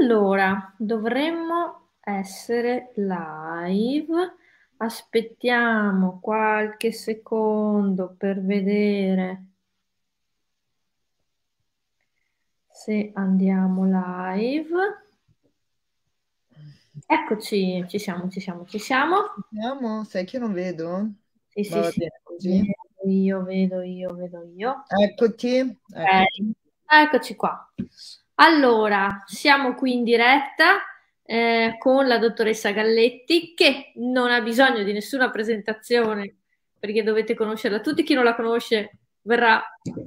Allora, dovremmo essere live. Aspettiamo qualche secondo per vedere se andiamo live. Eccoci, ci siamo, ci siamo, ci siamo. Ci siamo, sai che non vedo? Sì, sì, sì. Bene, io vedo, io vedo, io. Eccoti. Eccoci, okay. eccoci qua. Allora, siamo qui in diretta eh, con la dottoressa Galletti che non ha bisogno di nessuna presentazione perché dovete conoscerla tutti, chi non la conosce verrà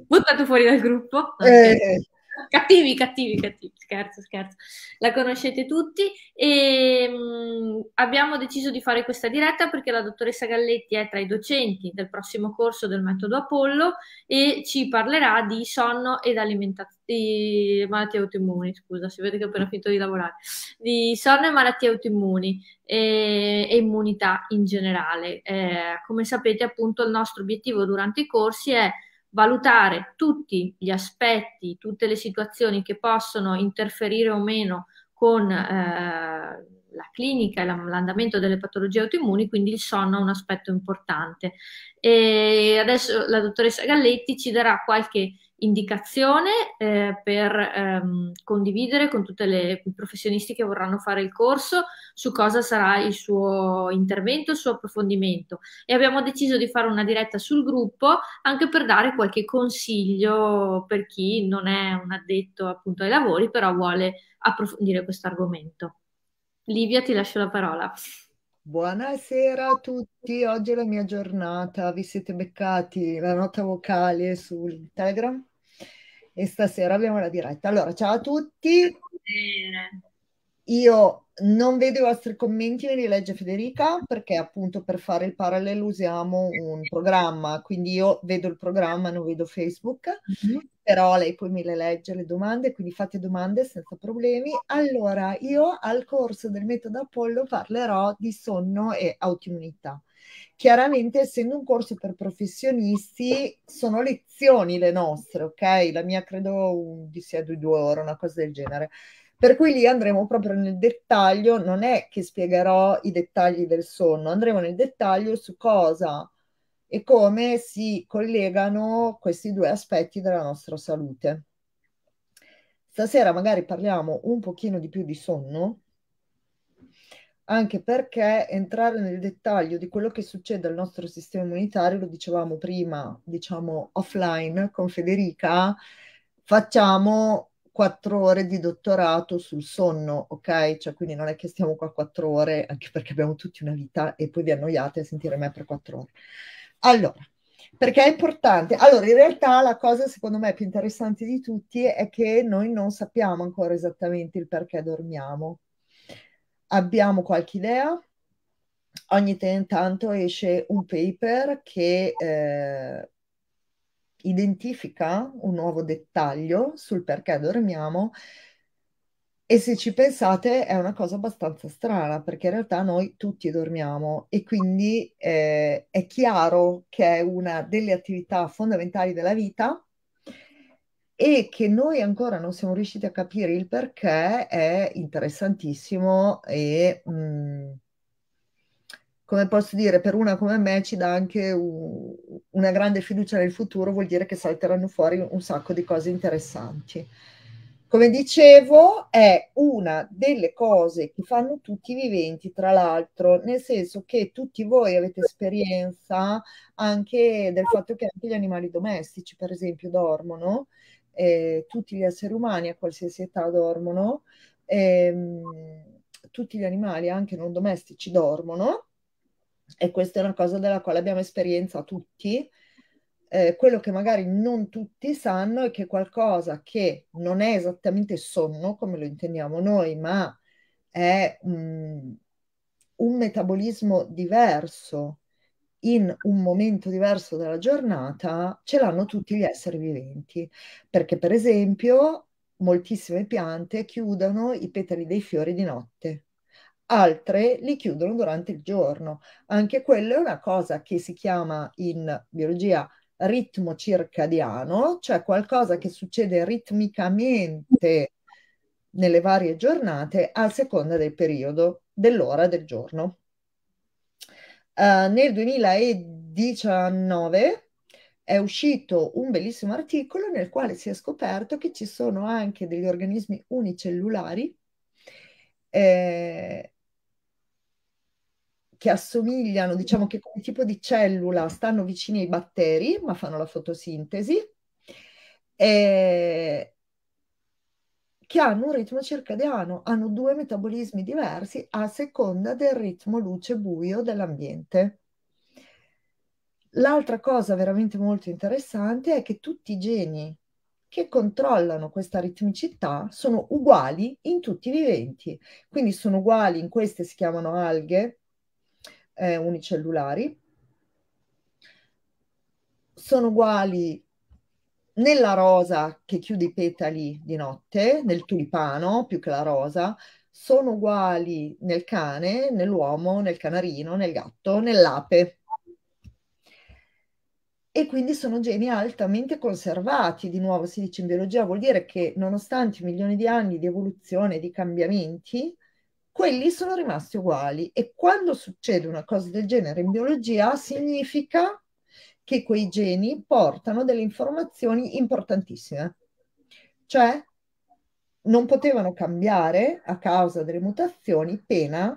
buttato fuori dal gruppo. Eh, cattivi, cattivi, cattivi, scherzo, scherzo. La conoscete tutti e ehm, mh, abbiamo deciso di fare questa diretta perché la dottoressa Galletti è tra i docenti del prossimo corso del metodo Apollo e ci parlerà di sonno ed alimentazione malattie autoimmuni, scusa, si vede che ho appena finito di lavorare, di sonno e malattie autoimmuni e, eh, e immunità in generale. Eh, come sapete appunto il nostro obiettivo durante i corsi è valutare tutti gli aspetti, tutte le situazioni che possono interferire o meno con eh, la clinica e l'andamento delle patologie autoimmuni, quindi il sonno è un aspetto importante. E adesso la dottoressa Galletti ci darà qualche indicazione eh, per ehm, condividere con tutte le professionisti che vorranno fare il corso su cosa sarà il suo intervento, il suo approfondimento e abbiamo deciso di fare una diretta sul gruppo anche per dare qualche consiglio per chi non è un addetto appunto ai lavori però vuole approfondire questo argomento. Livia ti lascio la parola. Buonasera a tutti, oggi è la mia giornata, vi siete beccati la nota vocale sul Telegram? e stasera abbiamo la diretta. Allora, ciao a tutti. Io non vedo i vostri commenti, me li legge Federica, perché appunto per fare il parallelo usiamo un programma, quindi io vedo il programma, non vedo Facebook, mm-hmm. però lei poi me le legge le domande, quindi fate domande senza problemi. Allora, io al corso del metodo Apollo parlerò di sonno e autoimmunità. Chiaramente, essendo un corso per professionisti, sono lezioni le nostre, ok? La mia credo un, di sia di due ore, una cosa del genere. Per cui lì andremo proprio nel dettaglio, non è che spiegherò i dettagli del sonno, andremo nel dettaglio su cosa e come si collegano questi due aspetti della nostra salute. Stasera magari parliamo un pochino di più di sonno, anche perché entrare nel dettaglio di quello che succede al nostro sistema immunitario, lo dicevamo prima, diciamo offline con Federica, facciamo quattro ore di dottorato sul sonno, ok? Cioè, quindi non è che stiamo qua quattro ore, anche perché abbiamo tutti una vita e poi vi annoiate a sentire me per quattro ore. Allora, perché è importante? Allora, in realtà la cosa secondo me più interessante di tutti è che noi non sappiamo ancora esattamente il perché dormiamo abbiamo qualche idea, ogni tanto esce un paper che eh, identifica un nuovo dettaglio sul perché dormiamo e se ci pensate è una cosa abbastanza strana perché in realtà noi tutti dormiamo e quindi eh, è chiaro che è una delle attività fondamentali della vita e che noi ancora non siamo riusciti a capire il perché è interessantissimo e mh, mm, come posso dire, per una come me ci dà anche un, una grande fiducia nel futuro, vuol dire che salteranno fuori un sacco di cose interessanti. Come dicevo, è una delle cose che fanno tutti i viventi, tra l'altro, nel senso che tutti voi avete esperienza anche del fatto che anche gli animali domestici, per esempio, dormono eh, tutti gli esseri umani a qualsiasi età dormono, ehm, tutti gli animali, anche non domestici, dormono e questa è una cosa della quale abbiamo esperienza tutti. Eh, quello che magari non tutti sanno è che qualcosa che non è esattamente sonno, come lo intendiamo noi, ma è mh, un metabolismo diverso in un momento diverso della giornata ce l'hanno tutti gli esseri viventi, perché per esempio moltissime piante chiudono i petali dei fiori di notte, altre li chiudono durante il giorno. Anche quella è una cosa che si chiama in biologia ritmo circadiano, cioè qualcosa che succede ritmicamente nelle varie giornate a seconda del periodo, dell'ora del giorno. Eh, nel 2019 è uscito un bellissimo articolo nel quale si è scoperto che ci sono anche degli organismi unicellulari eh, che assomigliano, diciamo che come tipo di cellula stanno vicini ai batteri, ma fanno la fotosintesi. Eh, che hanno un ritmo circadiano, hanno due metabolismi diversi a seconda del ritmo luce-buio dell'ambiente. L'altra cosa veramente molto interessante è che tutti i geni che controllano questa ritmicità sono uguali in tutti i viventi, quindi sono uguali in queste si chiamano alghe eh, unicellulari, sono uguali nella rosa che chiude i petali di notte, nel tulipano più che la rosa, sono uguali nel cane, nell'uomo, nel canarino, nel gatto, nell'ape. E quindi sono geni altamente conservati. Di nuovo si dice in biologia, vuol dire che nonostante milioni di anni di evoluzione, di cambiamenti, quelli sono rimasti uguali. E quando succede una cosa del genere in biologia, significa che quei geni portano delle informazioni importantissime. Cioè, non potevano cambiare a causa delle mutazioni, pena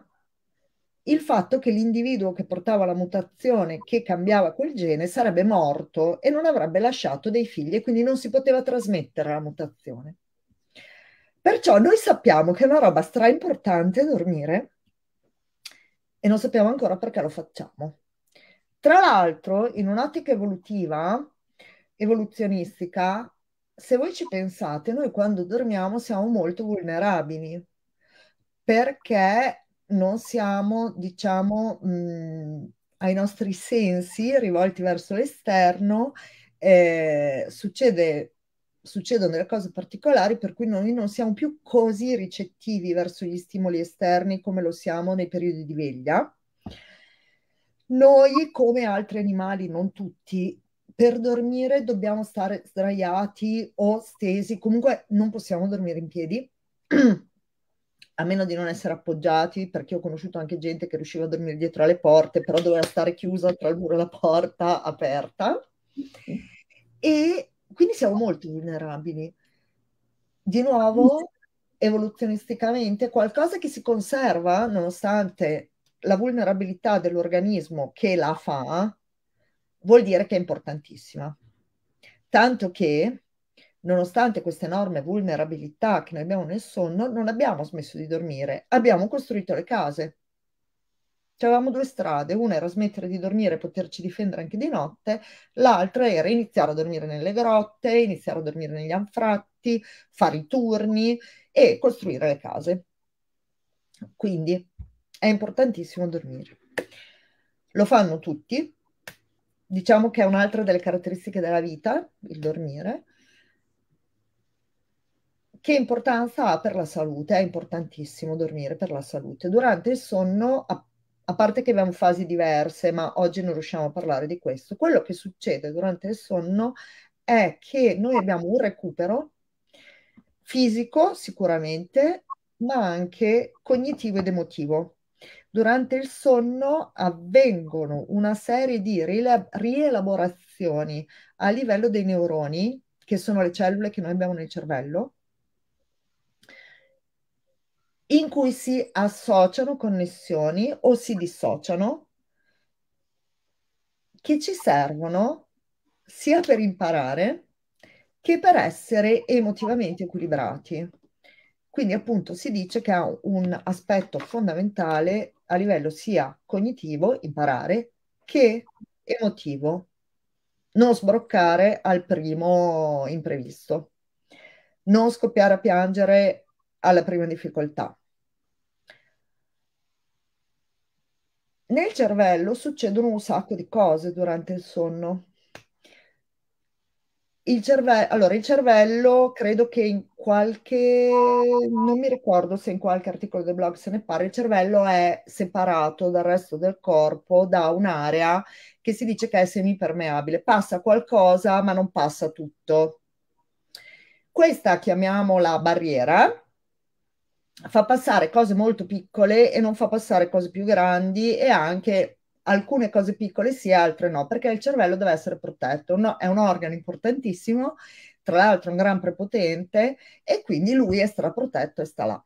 il fatto che l'individuo che portava la mutazione, che cambiava quel gene, sarebbe morto e non avrebbe lasciato dei figli e quindi non si poteva trasmettere la mutazione. Perciò noi sappiamo che è una roba straimportante dormire e non sappiamo ancora perché lo facciamo. Tra l'altro, in un'ottica evolutiva, evoluzionistica, se voi ci pensate, noi quando dormiamo siamo molto vulnerabili perché non siamo, diciamo, mh, mm, ai nostri sensi rivolti verso l'esterno, eh, succede, succedono delle cose particolari per cui noi non siamo più così ricettivi verso gli stimoli esterni come lo siamo nei periodi di veglia noi, come altri animali, non tutti, per dormire dobbiamo stare sdraiati o stesi, comunque non possiamo dormire in piedi, a meno di non essere appoggiati, perché ho conosciuto anche gente che riusciva a dormire dietro alle porte, però doveva stare chiusa tra il muro e la porta aperta. E quindi siamo molto vulnerabili. Di nuovo, evoluzionisticamente, qualcosa che si conserva nonostante la vulnerabilità dell'organismo che la fa vuol dire che è importantissima. Tanto che, nonostante questa enorme vulnerabilità che noi abbiamo nel sonno, non abbiamo smesso di dormire, abbiamo costruito le case. Avevamo due strade, una era smettere di dormire e poterci difendere anche di notte, l'altra era iniziare a dormire nelle grotte, iniziare a dormire negli anfratti, fare i turni e costruire le case. Quindi è importantissimo dormire. Lo fanno tutti, diciamo che è un'altra delle caratteristiche della vita, il dormire. Che importanza ha per la salute? È importantissimo dormire per la salute. Durante il sonno, a, a parte che abbiamo fasi diverse, ma oggi non riusciamo a parlare di questo, quello che succede durante il sonno è che noi abbiamo un recupero fisico sicuramente, ma anche cognitivo ed emotivo Durante il sonno avvengono una serie di rielaborazioni a livello dei neuroni, che sono le cellule che noi abbiamo nel cervello, in cui si associano connessioni o si dissociano che ci servono sia per imparare che per essere emotivamente equilibrati. Quindi appunto si dice che ha un aspetto fondamentale a livello sia cognitivo, imparare, che emotivo, non sbroccare al primo imprevisto, non scoppiare a piangere alla prima difficoltà. Nel cervello succedono un sacco di cose durante il sonno. Il cervello, allora, il cervello credo che in qualche, non mi ricordo se in qualche articolo del blog se ne parla, il cervello è separato dal resto del corpo da un'area che si dice che è semipermeabile, passa qualcosa ma non passa tutto. Questa chiamiamola barriera, fa passare cose molto piccole e non fa passare cose più grandi e anche alcune cose piccole sì, altre no, perché il cervello deve essere protetto, no, è un organo importantissimo, tra l'altro un gran prepotente, e quindi lui è straprotetto e sta là.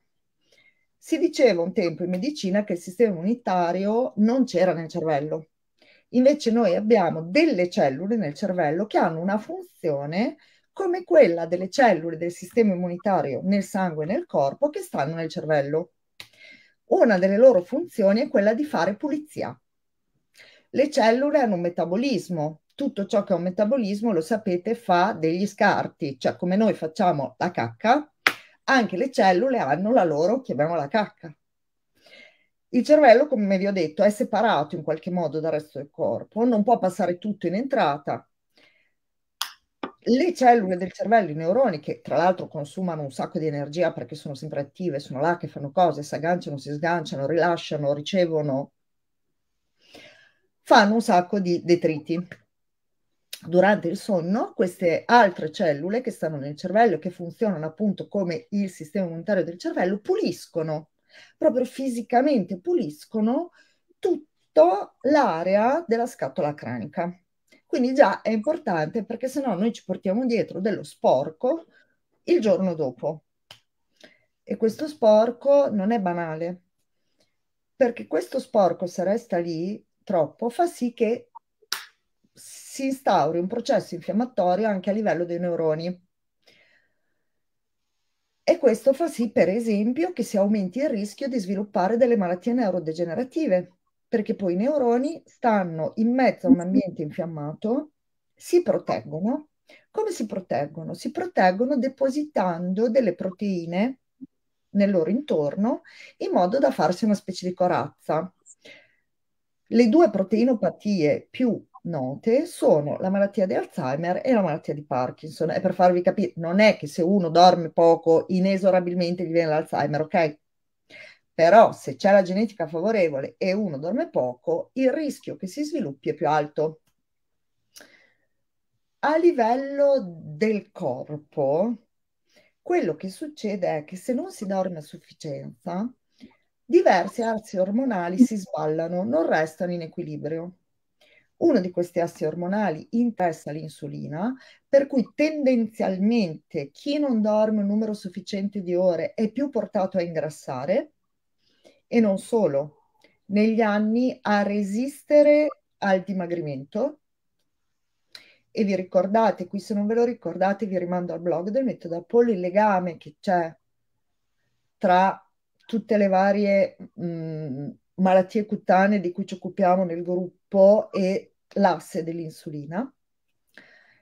Si diceva un tempo in medicina che il sistema immunitario non c'era nel cervello. Invece noi abbiamo delle cellule nel cervello che hanno una funzione come quella delle cellule del sistema immunitario nel sangue e nel corpo che stanno nel cervello. Una delle loro funzioni è quella di fare pulizia. Le cellule hanno un metabolismo, tutto ciò che ha un metabolismo, lo sapete, fa degli scarti, cioè come noi facciamo la cacca, anche le cellule hanno la loro, chiamiamola cacca. Il cervello, come vi ho detto, è separato in qualche modo dal resto del corpo, non può passare tutto in entrata. Le cellule del cervello, i neuroni, che tra l'altro consumano un sacco di energia perché sono sempre attive, sono là che fanno cose, si agganciano, si sganciano, rilasciano, ricevono, fanno un sacco di detriti. Durante il sonno, queste altre cellule che stanno nel cervello e che funzionano appunto come il sistema immunitario del cervello, puliscono, proprio fisicamente puliscono tutta l'area della scatola cranica. Quindi già è importante perché sennò noi ci portiamo dietro dello sporco il giorno dopo. E questo sporco non è banale, perché questo sporco se resta lì troppo fa sì che si instauri un processo infiammatorio anche a livello dei neuroni. E questo fa sì, per esempio, che si aumenti il rischio di sviluppare delle malattie neurodegenerative, perché poi i neuroni stanno in mezzo a un ambiente infiammato, si proteggono. Come si proteggono? Si proteggono depositando delle proteine nel loro intorno in modo da farsi una specie di corazza. Le due proteinopatie più note sono la malattia di Alzheimer e la malattia di Parkinson. E per farvi capire, non è che se uno dorme poco inesorabilmente gli viene l'Alzheimer, ok? Però se c'è la genetica favorevole e uno dorme poco, il rischio che si sviluppi è più alto. A livello del corpo, quello che succede è che se non si dorme a sufficienza, diversi assi ormonali si sballano, non restano in equilibrio. Uno di questi assi ormonali interessa l'insulina, per cui tendenzialmente chi non dorme un numero sufficiente di ore è più portato a ingrassare e non solo, negli anni a resistere al dimagrimento. E vi ricordate, qui se non ve lo ricordate vi rimando al blog del metodo Apollo, il legame che c'è tra tutte le varie mh, malattie cutanee di cui ci occupiamo nel gruppo e l'asse dell'insulina.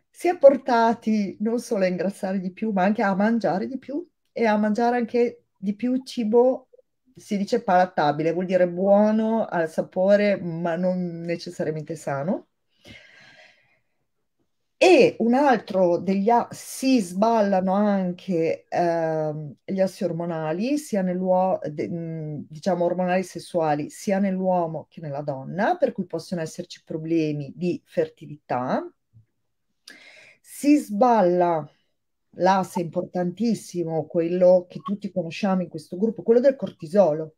Si è portati non solo a ingrassare di più, ma anche a mangiare di più e a mangiare anche di più cibo, si dice palatabile, vuol dire buono al sapore, ma non necessariamente sano. E un altro degli a- si sballano anche ehm, gli assi ormonali, sia nell'uomo, de- mhmm, diciamo ormonali sessuali, sia nell'uomo che nella donna, per cui possono esserci problemi di fertilità. Si sballa l'asse importantissimo, quello che tutti conosciamo in questo gruppo, quello del cortisolo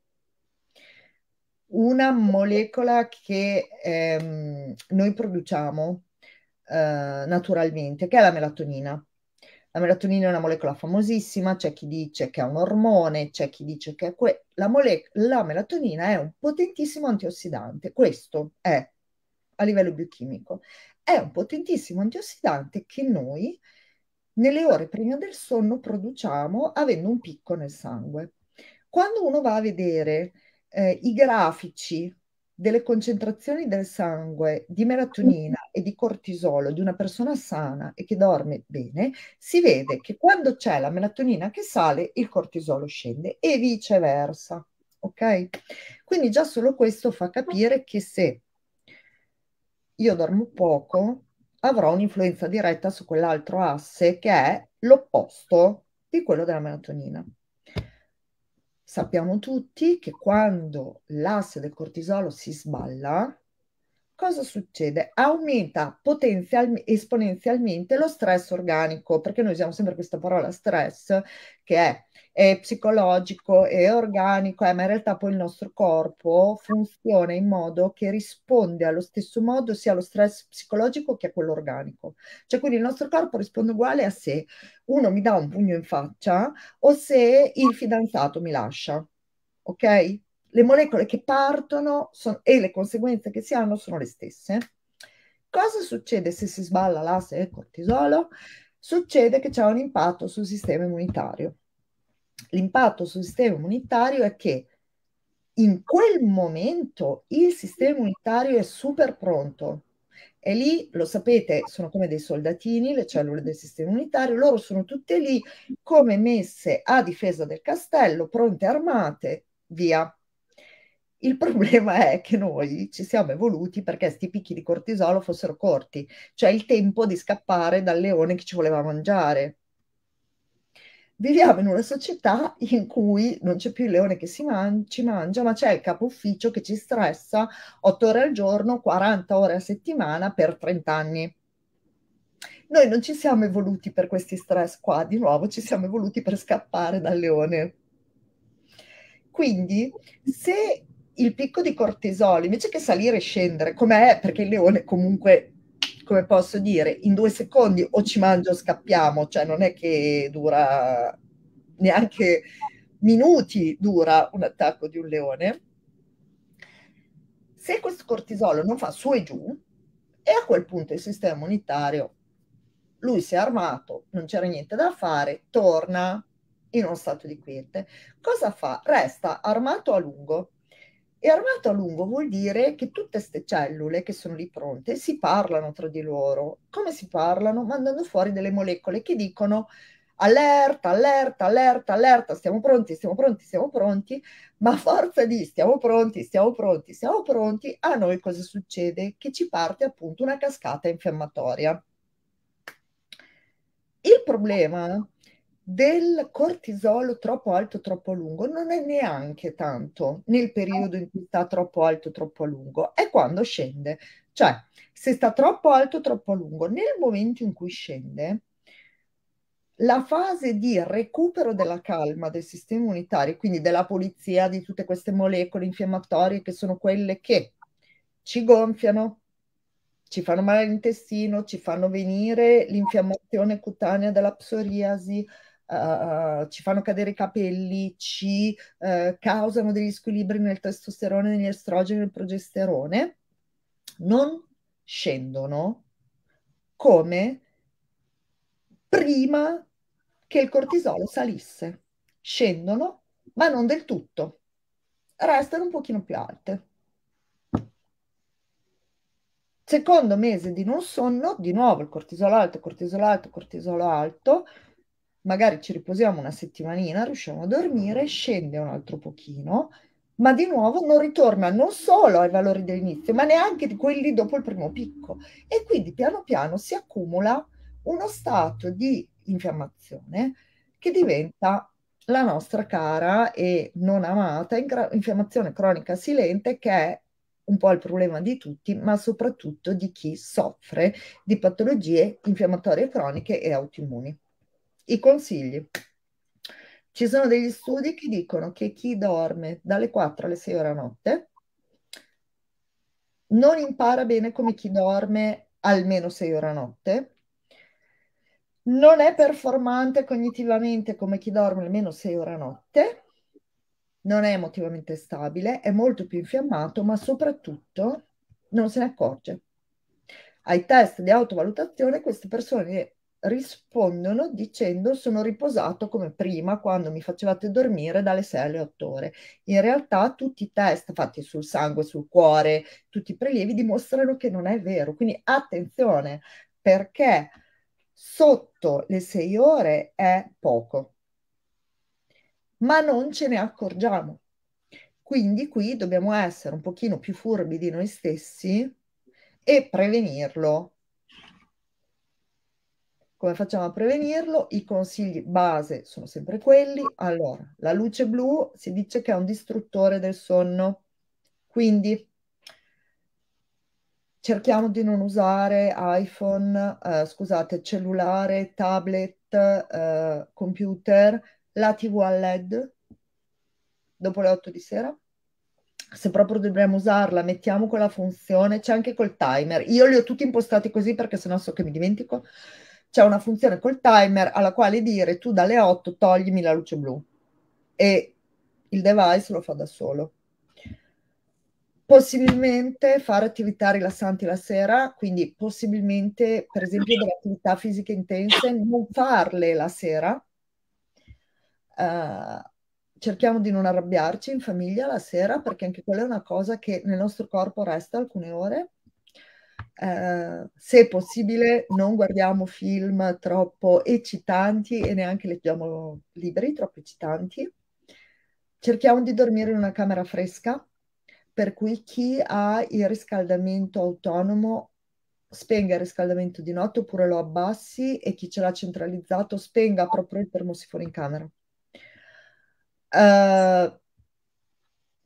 una molecola che ehm, noi produciamo eh, naturalmente, che è la melatonina. La melatonina è una molecola famosissima, c'è chi dice che è un ormone, c'è chi dice che è que- la, mole- la melatonina è un potentissimo antiossidante, questo è a livello biochimico. È un potentissimo antiossidante che noi nelle ore prima del sonno produciamo avendo un picco nel sangue. Quando uno va a vedere eh, i grafici delle concentrazioni del sangue di melatonina e di cortisolo di una persona sana e che dorme bene, si vede che quando c'è la melatonina che sale, il cortisolo scende e viceversa. Ok? Quindi già solo questo fa capire che se io dormo poco, avrò un'influenza diretta su quell'altro asse che è l'opposto di quello della melatonina sappiamo tutti che quando l'asse del cortisolo si sballa, cosa succede? Aumenta esponenzialmente lo stress organico, perché noi usiamo sempre questa parola stress, che è, è psicologico, e organico, eh, ma in realtà poi il nostro corpo funziona in modo che risponde allo stesso modo sia allo stress psicologico che a quello organico. Cioè quindi il nostro corpo risponde uguale a se uno mi dà un pugno in faccia o se il fidanzato mi lascia, ok? le molecole che partono son, e le conseguenze che si hanno sono le stesse. Cosa succede se si sballa l'asse e il cortisolo? Succede che c'è un impatto sul sistema immunitario. L'impatto sul sistema immunitario è che in quel momento il sistema immunitario è super pronto. E lì, lo sapete, sono come dei soldatini, le cellule del sistema immunitario, loro sono tutte lì come messe a difesa del castello, pronte armate, via. Il problema è che noi ci siamo evoluti perché questi picchi di cortisolo fossero corti, cioè il tempo di scappare dal leone che ci voleva mangiare. Viviamo in una società in cui non c'è più il leone che man- ci mangia, ma c'è il capo ufficio che ci stressa 8 ore al giorno, 40 ore a settimana per 30 anni noi non ci siamo evoluti per questi stress qua, di nuovo ci siamo evoluti per scappare dal leone. Quindi se il picco di cortisolo, invece che salire e scendere, com'è, perché il leone comunque, come posso dire, in due secondi o ci mangio o scappiamo, cioè non è che dura neanche minuti dura un attacco di un leone. Se questo cortisolo non fa su e giù, e a quel punto il sistema immunitario, lui si è armato, non c'era niente da fare, torna in uno stato di quiete. Cosa fa? Resta armato a lungo e armato a lungo vuol dire che tutte queste cellule che sono lì pronte si parlano tra di loro. Come si parlano? Mandando fuori delle molecole che dicono allerta, allerta, allerta, allerta, stiamo pronti, stiamo pronti, stiamo pronti, ma a forza di stiamo pronti, stiamo pronti, stiamo pronti, a noi cosa succede? Che ci parte appunto una cascata infiammatoria. Il problema del cortisolo troppo alto, troppo lungo non è neanche tanto nel periodo in cui sta troppo alto, troppo lungo, è quando scende. Cioè, se sta troppo alto, troppo lungo, nel momento in cui scende, la fase di recupero della calma del sistema immunitario, quindi della pulizia di tutte queste molecole infiammatorie che sono quelle che ci gonfiano, ci fanno male all'intestino, ci fanno venire l'infiammazione cutanea della psoriasi, uh, ci fanno cadere i capelli, ci uh, causano degli squilibri nel testosterone, negli estrogeni, nel progesterone, non scendono come prima che il cortisolo salisse. Scendono, ma non del tutto. Restano un pochino più alte. Secondo mese di non sonno, di nuovo il cortisolo alto, cortisolo alto, cortisolo alto, magari ci riposiamo una settimanina, riusciamo a dormire, mm. scende un altro pochino, ma di nuovo non ritorna non solo ai valori dell'inizio, ma neanche di quelli dopo il primo picco. E quindi piano piano si accumula uno stato di infiammazione che diventa la nostra cara e non amata infiammazione cronica silente che è un po' il problema di tutti, ma soprattutto di chi soffre di patologie infiammatorie croniche e autoimmuni. I consigli. Ci sono degli studi che dicono che chi dorme dalle 4 alle 6 ore a notte non impara bene come chi dorme almeno 6 ore a notte, non è performante cognitivamente come chi dorme almeno 6 ore a notte, non è emotivamente stabile, è molto più infiammato, ma soprattutto non se ne accorge. Ai test di autovalutazione queste persone rispondono dicendo sono riposato come prima quando mi facevate dormire dalle 6 alle 8 ore. In realtà tutti i test fatti sul sangue, sul cuore, tutti i prelievi dimostrano che non è vero. Quindi attenzione perché sotto le 6 ore è poco, ma non ce ne accorgiamo. Quindi qui dobbiamo essere un pochino più furbi di noi stessi e prevenirlo come facciamo a prevenirlo? I consigli base sono sempre quelli. Allora, la luce blu si dice che è un distruttore del sonno, quindi cerchiamo di non usare iPhone, eh, scusate, cellulare, tablet, eh, computer, la TV a LED dopo le 8 di sera. Se proprio dobbiamo usarla, mettiamo quella funzione, c'è anche col timer. Io li ho tutti impostati così perché sennò so che mi dimentico c'è una funzione col timer alla quale dire tu dalle 8 toglimi la luce blu e il device lo fa da solo. Possibilmente fare attività rilassanti la sera, quindi possibilmente per esempio delle attività fisiche intense, non farle la sera. Uh, cerchiamo di non arrabbiarci in famiglia la sera perché anche quella è una cosa che nel nostro corpo resta alcune ore eh, se possibile non guardiamo film troppo eccitanti e neanche leggiamo libri troppo eccitanti. Cerchiamo di dormire in una camera fresca, per cui chi ha il riscaldamento autonomo spenga il riscaldamento di notte oppure lo abbassi e chi ce l'ha centralizzato spenga proprio il termosifone in camera. Uh,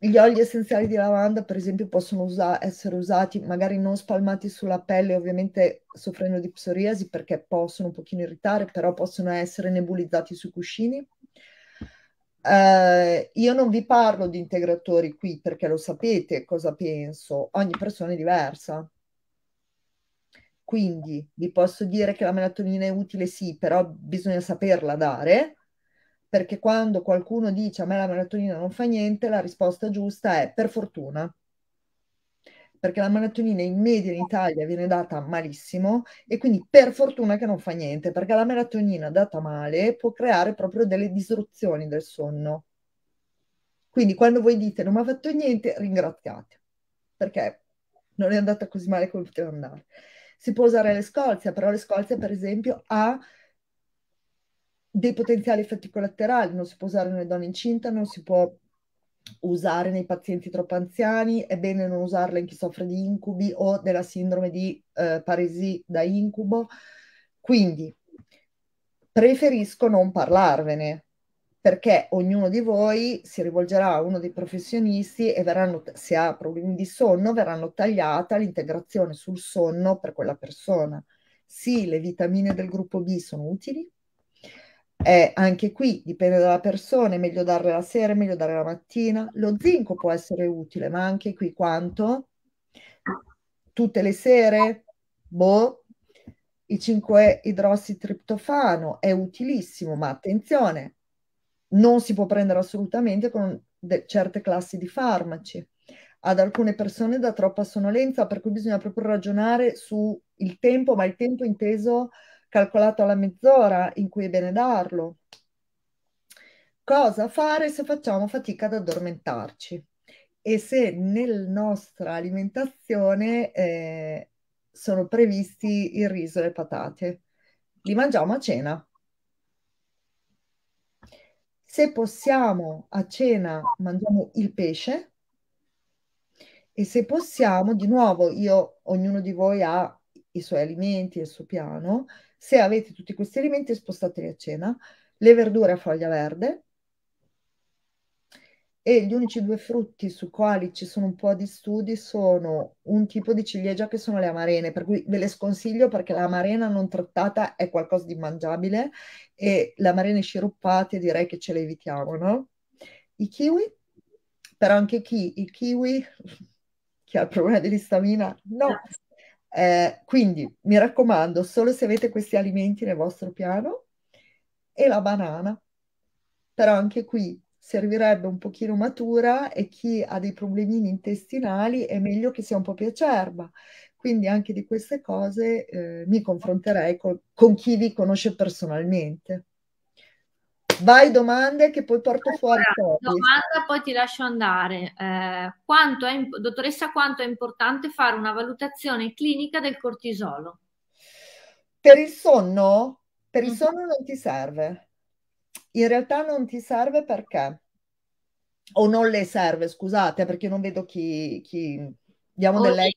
gli oli essenziali di lavanda, per esempio, possono usa- essere usati magari non spalmati sulla pelle, ovviamente soffrendo di psoriasi perché possono un pochino irritare, però possono essere nebulizzati sui cuscini. Eh, io non vi parlo di integratori qui perché lo sapete cosa penso, ogni persona è diversa. Quindi vi posso dire che la melatonina è utile, sì, però bisogna saperla dare perché quando qualcuno dice a me la melatonina non fa niente, la risposta giusta è per fortuna, perché la melatonina in media in Italia viene data malissimo e quindi per fortuna che non fa niente, perché la melatonina data male può creare proprio delle disruzioni del sonno. Quindi quando voi dite non mi ha fatto niente, ringraziate, perché non è andata così male come poteva andare. Si può usare le scolzia, però le scolzia per esempio ha dei potenziali effetti collaterali, non si può usare nelle donne incinte, non si può usare nei pazienti troppo anziani, è bene non usarla in chi soffre di incubi o della sindrome di eh, paresi da incubo. Quindi preferisco non parlarvene perché ognuno di voi si rivolgerà a uno dei professionisti e verranno, se ha problemi di sonno, verranno tagliata l'integrazione sul sonno per quella persona. Sì, le vitamine del gruppo B sono utili, eh, anche qui dipende dalla persona, è meglio darle la sera, è meglio dare la mattina. Lo zinco può essere utile, ma anche qui quanto? Tutte le sere? Boh. I 5 idrossitriptofano è utilissimo, ma attenzione, non si può prendere assolutamente con certe classi di farmaci. Ad alcune persone dà troppa sonnolenza, per cui bisogna proprio ragionare sul tempo, ma il tempo inteso calcolato la mezz'ora in cui è bene darlo. Cosa fare se facciamo fatica ad addormentarci e se nella nostra alimentazione eh, sono previsti il riso e le patate. Li mangiamo a cena. Se possiamo a cena mangiamo il pesce e se possiamo, di nuovo, io, ognuno di voi ha i suoi alimenti, il suo piano, se avete tutti questi alimenti, spostateli a cena. Le verdure a foglia verde e gli unici due frutti su quali ci sono un po' di studi sono un tipo di ciliegia che sono le amarene, per cui ve le sconsiglio perché l'amarena non trattata è qualcosa di mangiabile e le amarene sciroppate direi che ce le evitiamo, no? I kiwi, però anche chi, i kiwi, chi ha il problema dell'istamina, no, eh, quindi mi raccomando, solo se avete questi alimenti nel vostro piano e la banana. Però anche qui servirebbe un pochino matura e chi ha dei problemini intestinali è meglio che sia un po' più acerba. Quindi anche di queste cose eh, mi confronterei con, con chi vi conosce personalmente. Vai domande che poi porto fuori. Allora, domanda, poi ti lascio andare. Eh, quanto è, dottoressa, quanto è importante fare una valutazione clinica del cortisolo? Per il sonno? Per il mm-hmm. sonno non ti serve. In realtà non ti serve perché? O non le serve, scusate, perché non vedo chi... chi... Diamo oh, delle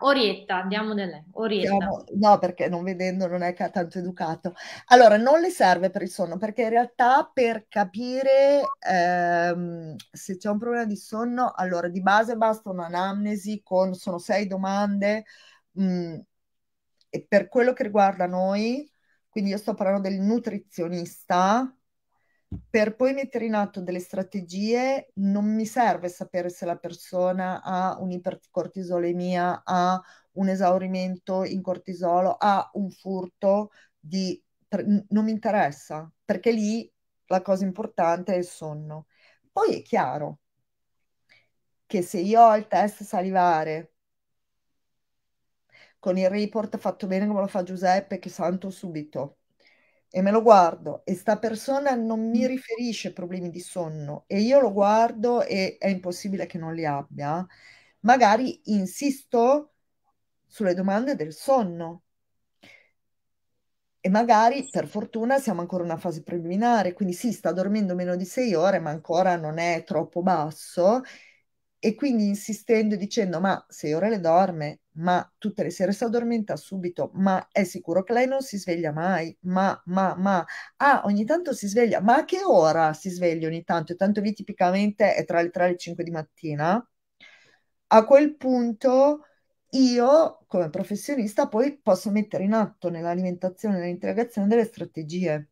Orietta, andiamo da lei. Orietta. no, perché non vedendo non è tanto educato. Allora, non le serve per il sonno, perché in realtà per capire ehm, se c'è un problema di sonno, allora di base basta un'anamnesi con, sono sei domande, mh, mm, e per quello che riguarda noi, quindi io sto parlando del nutrizionista, per poi mettere in atto delle strategie non mi serve sapere se la persona ha un'ipercortisolemia, ha un esaurimento in cortisolo, ha un furto di... non mi interessa, perché lì la cosa importante è il sonno. Poi è chiaro che se io ho il test salivare con il report fatto bene come lo fa Giuseppe, che santo subito, e me lo guardo e sta persona non mi riferisce problemi di sonno e io lo guardo e è impossibile che non li abbia, magari insisto sulle domande del sonno. E magari, per fortuna, siamo ancora in una fase preliminare, quindi sì, sta dormendo meno di sei ore, ma ancora non è troppo basso e quindi insistendo e dicendo ma sei ore le dorme, ma tutte le sere si addormenta subito, ma è sicuro che lei non si sveglia mai, ma, ma, ma, ah, ogni tanto si sveglia, ma a che ora si sveglia ogni tanto? E tanto lì tipicamente è tra le 3 e le 5 di mattina. A quel punto io come professionista poi posso mettere in atto nell'alimentazione e nell'integrazione delle strategie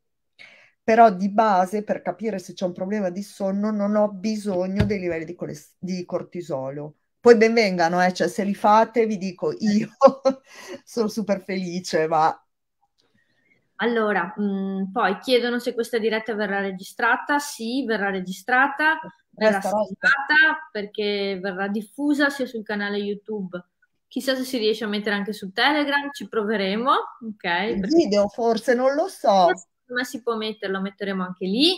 però di base per capire se c'è un problema di sonno non ho bisogno dei livelli di, colest- di cortisolo. Poi benvengano, eh, cioè se li fate vi dico eh. io sono super felice, ma... Allora, mh, mm, poi chiedono se questa diretta verrà registrata, sì, verrà registrata, verrà salvata perché verrà diffusa sia sul canale YouTube chissà se si riesce a mettere anche su Telegram, ci proveremo. Ok. Il video forse non lo so. Forse ma si può metterlo, metteremo anche lì,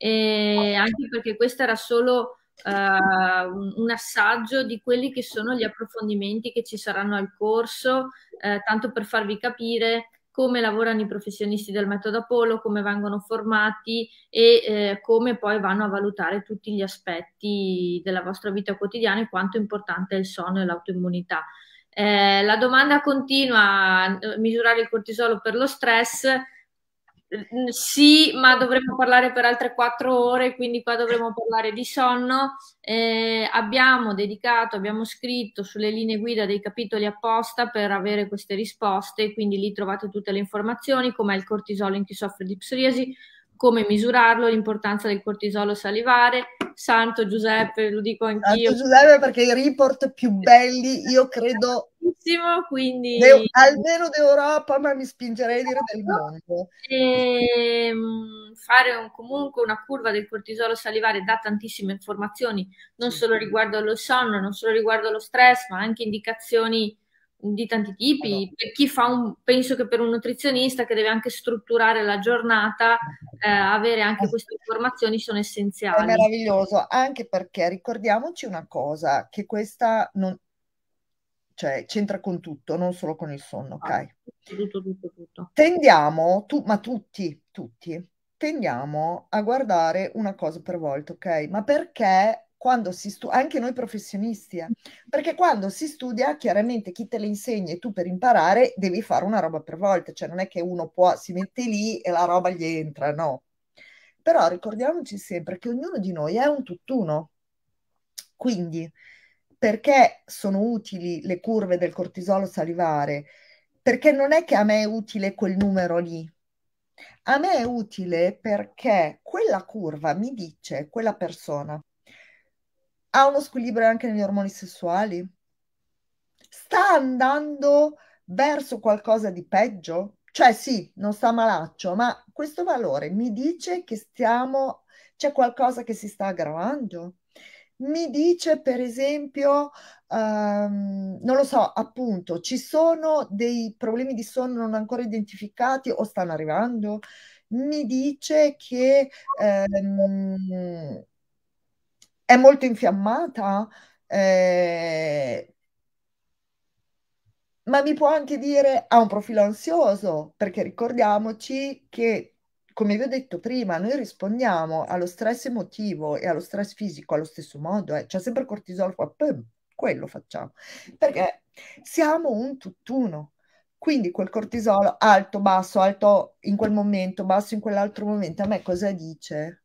e anche perché questo era solo uh, un, assaggio di quelli che sono gli approfondimenti che ci saranno al corso, uh, tanto per farvi capire come lavorano i professionisti del metodo Apollo, come vengono formati e uh, come poi vanno a valutare tutti gli aspetti della vostra vita quotidiana e quanto importante è il sonno e l'autoimmunità. Eh, la domanda continua, misurare il cortisolo per lo stress, sì, ma dovremmo parlare per altre quattro ore, quindi qua dovremmo parlare di sonno. Eh, abbiamo dedicato, abbiamo scritto sulle linee guida dei capitoli apposta per avere queste risposte, quindi lì trovate tutte le informazioni, com'è il cortisolo in chi soffre di psoriasi, come misurarlo, l'importanza del cortisolo salivare. Santo Giuseppe, lo dico anch'io. Santo Giuseppe perché i report più belli, io credo quindi... De, almeno d'Europa, ma mi spingerei a dire del mondo. E, ehm, fare un, comunque una curva del cortisolo salivare dà tantissime informazioni, non solo riguardo allo sonno, non solo riguardo allo stress, ma anche indicazioni di tanti tipi. Allora. Per chi fa un, penso che per un nutrizionista che deve anche strutturare la giornata, eh, avere anche eh queste informazioni sono essenziali. È meraviglioso, anche perché ricordiamoci una cosa, che questa non, cioè c'entra con tutto, non solo con il sonno, ah, ok? Ah, tutto, tutto, tutto. Tendiamo, tu, ma tutti, tutti, tendiamo a guardare una cosa per volta, ok? Ma perché quando si studia, anche noi professionisti, eh? perché quando si studia chiaramente chi te le insegna e tu per imparare devi fare una roba per volta, cioè non è che uno può, si mette lì e la roba gli entra, no. Però ricordiamoci sempre che ognuno di noi è un tutt'uno. Quindi perché sono utili le curve del cortisolo salivare? Perché non è che a me è utile quel numero lì. A me è utile perché quella curva mi dice quella persona ha uno squilibrio anche negli ormoni sessuali? Sta andando verso qualcosa di peggio? Cioè sì, non sta malaccio, ma questo valore mi dice che stiamo c'è qualcosa che si sta aggravando? mi dice per esempio, ehm, non lo so, appunto, ci sono dei problemi di sonno non ancora identificati o stanno arrivando, mi dice che ehm, è molto infiammata, eh, ma mi può anche dire ha un profilo ansioso, perché ricordiamoci che come vi ho detto prima, noi rispondiamo allo stress emotivo e allo stress fisico allo stesso modo, eh. c'è sempre cortisolo qua, pum, quello facciamo, perché siamo un tutt'uno. Quindi quel cortisolo alto, basso, alto in quel momento, basso in quell'altro momento, a me cosa dice?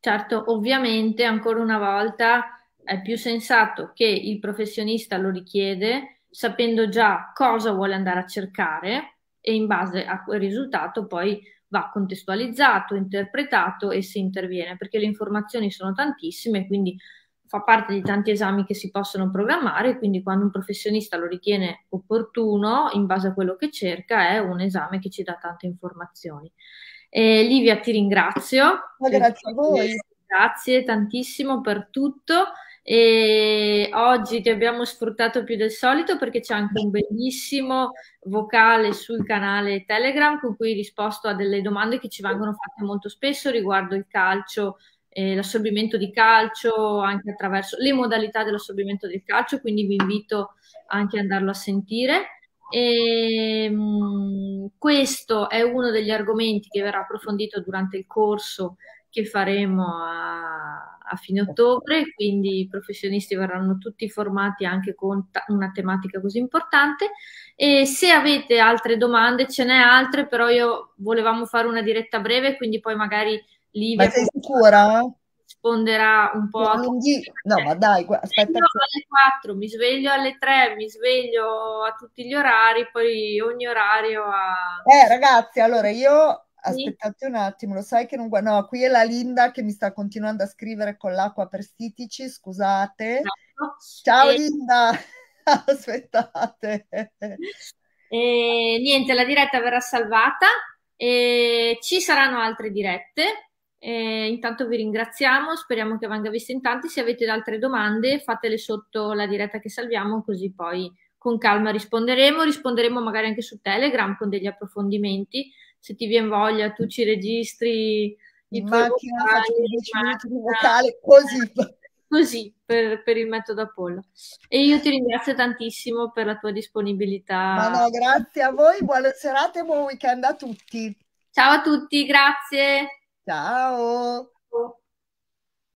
Certo, ovviamente ancora una volta è più sensato che il professionista lo richiede, sapendo già cosa vuole andare a cercare, e in base a quel risultato poi va contestualizzato, interpretato e si interviene, perché le informazioni sono tantissime, quindi fa parte di tanti esami che si possono programmare, quindi quando un professionista lo ritiene opportuno, in base a quello che cerca, è un esame che ci dà tante informazioni. Eh, Livia, ti ringrazio. Grazie a voi. Grazie tantissimo per tutto e oggi ti abbiamo sfruttato più del solito perché c'è anche un bellissimo vocale sul canale Telegram con cui hai risposto a delle domande che ci vengono fatte molto spesso riguardo il calcio, eh, l'assorbimento di calcio, anche attraverso le modalità dell'assorbimento del calcio, quindi vi invito anche ad andarlo a sentire. E, ehm, mh, questo è uno degli argomenti che verrà approfondito durante il corso che faremo a, a fine ottobre, quindi i professionisti verranno tutti formati anche con ta- una tematica così importante e se avete altre domande, ce n'è altre, però io volevamo fare una diretta breve, quindi poi magari Livia... Ma sei sicura? risponderà un po'. Quindi, no, ma dai, aspetta. Mi alle 4, mi sveglio alle 3, mi sveglio a tutti gli orari, poi ogni orario a... Eh ragazzi, allora io aspettate un attimo, lo sai che non guardo. No, qui è la Linda che mi sta continuando a scrivere con l'acqua per stitici, scusate. No. Ciao e... Eh. Linda, aspettate. E, niente, la diretta verrà salvata e ci saranno altre dirette. E, intanto vi ringraziamo, speriamo che venga vista in tanti. Se avete altre domande, fatele sotto la diretta che salviamo, così poi con calma risponderemo. Risponderemo magari anche su Telegram con degli approfondimenti se ti viene voglia tu ci registri i tuoi vocali, così. Così per, per, il metodo Apollo. E io ti ringrazio tantissimo per la tua disponibilità. Ma no, grazie a voi, buona serata e buon weekend a tutti. Ciao a tutti, grazie. Ciao.